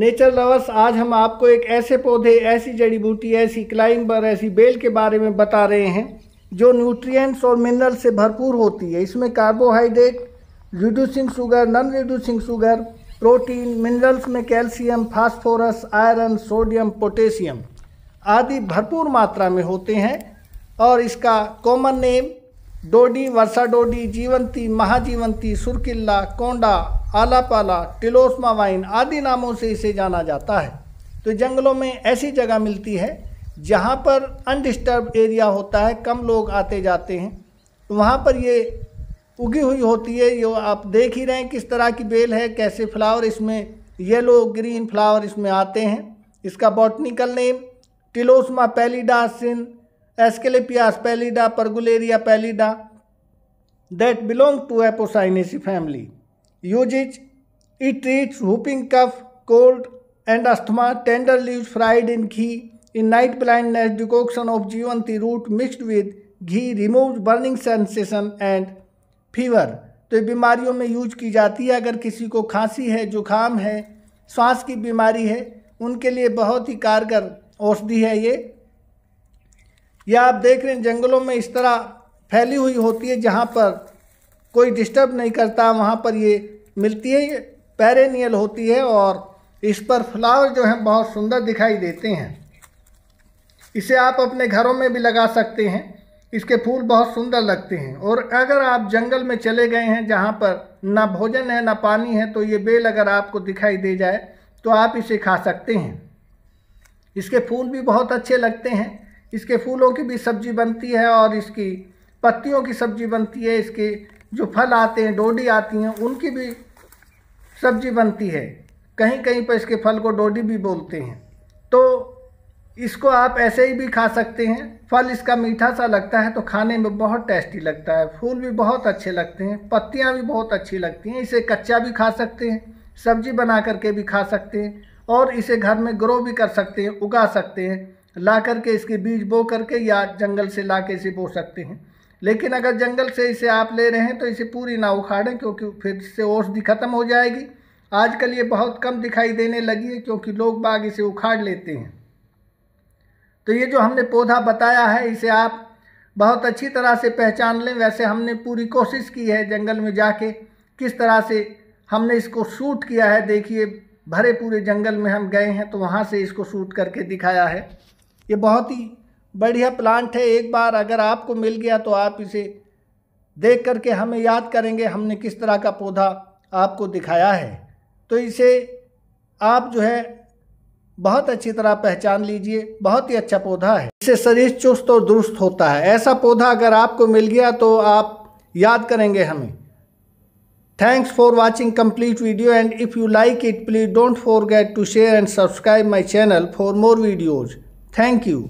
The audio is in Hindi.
नेचर लवर्स आज हम आपको एक ऐसे पौधे ऐसी जड़ी बूटी ऐसी क्लाइंबर ऐसी बेल के बारे में बता रहे हैं जो न्यूट्रिएंट्स और मिनरल से भरपूर होती है इसमें carbohydrate reducing sugar non reducing sugar protein minerals में calcium phosphorus iron sodium potassium आदि भरपूर मात्रा में होते हैं और इसका कॉमन नेम डोडी वर्षा डोडी जीवंती महाजीवंती सुरकिल्ला कोंडा आला पाला टिलोसमा वाइन आदि नामों से इसे जाना जाता है तो जंगलों में ऐसी जगह मिलती है जहाँ पर अनडिस्टर्ब एरिया होता है कम लोग आते जाते हैं तो वहाँ पर ये उगी हुई होती है ये आप देख ही रहे हैं किस तरह की बेल है कैसे फ्लावर इसमें येलो ग्रीन फ्लावर इसमें आते हैं इसका botanical name Tylosema pallida syn Asclepias pallida Pergularia pallida that belong to Apocynaceae family uses it treats whooping cough, cold, and asthma. Tender leaves fried in ghee. In night blindness, decoction of jivanti root mixed with ghee remove burning sensation and fever तो ये बीमारियों में यूज की जाती है अगर किसी को खांसी है जुकाम है श्वास की बीमारी है उनके लिए बहुत ही कारगर औषधि है ये या आप देख रहे हैं जंगलों में इस तरह फैली हुई होती है जहाँ पर कोई डिस्टर्ब नहीं करता वहाँ पर ये मिलती है पैरेनियल होती है और इस पर फ्लावर जो हैं बहुत सुंदर दिखाई देते हैं इसे आप अपने घरों में भी लगा सकते हैं इसके फूल बहुत सुंदर लगते हैं और अगर आप जंगल में चले गए हैं जहाँ पर ना भोजन है ना पानी है तो ये बेल अगर आपको दिखाई दे जाए तो आप इसे खा सकते हैं इसके फूल भी बहुत अच्छे लगते हैं इसके फूलों की भी सब्जी बनती है और इसकी पत्तियों की सब्जी बनती है इसके जो फल आते हैं डोडी आती हैं उनकी भी सब्जी बनती है कहीं कहीं पर इसके फल को डोडी भी बोलते हैं तो इसको आप ऐसे ही भी खा सकते हैं फल इसका मीठा सा लगता है तो खाने में बहुत टेस्टी लगता है फूल भी बहुत अच्छे लगते हैं पत्तियाँ भी बहुत अच्छी लगती हैं इसे कच्चा भी खा सकते हैं सब्जी बना करके भी खा सकते हैं और इसे घर में ग्रो भी कर सकते हैं उगा सकते हैं ला करके इसके बीज बो करके या जंगल से ला के इसे बो सकते हैं लेकिन अगर जंगल से इसे आप ले रहे हैं तो इसे पूरी ना उखाड़ें क्योंकि फिर इससे औषधि ख़त्म हो जाएगी आजकल ये बहुत कम दिखाई देने लगी है क्योंकि लोग बाग इसे उखाड़ लेते हैं तो ये जो हमने पौधा बताया है इसे आप बहुत अच्छी तरह से पहचान लें वैसे हमने पूरी कोशिश की है जंगल में जाके किस तरह से हमने इसको शूट किया है देखिए भरे पूरे जंगल में हम गए हैं तो वहाँ से इसको शूट करके दिखाया है ये बहुत ही बढ़िया प्लांट है एक बार अगर आपको मिल गया तो आप इसे देख करके हमें याद करेंगे हमने किस तरह का पौधा आपको दिखाया है तो इसे आप जो है बहुत अच्छी तरह पहचान लीजिए बहुत ही अच्छा पौधा है इससे शरीर चुस्त और दुरुस्त होता है ऐसा पौधा अगर आपको मिल गया तो आप याद करेंगे हमें thanks for watching complete video and if you like it please don't forget to share and subscribe my channel for more videos thank you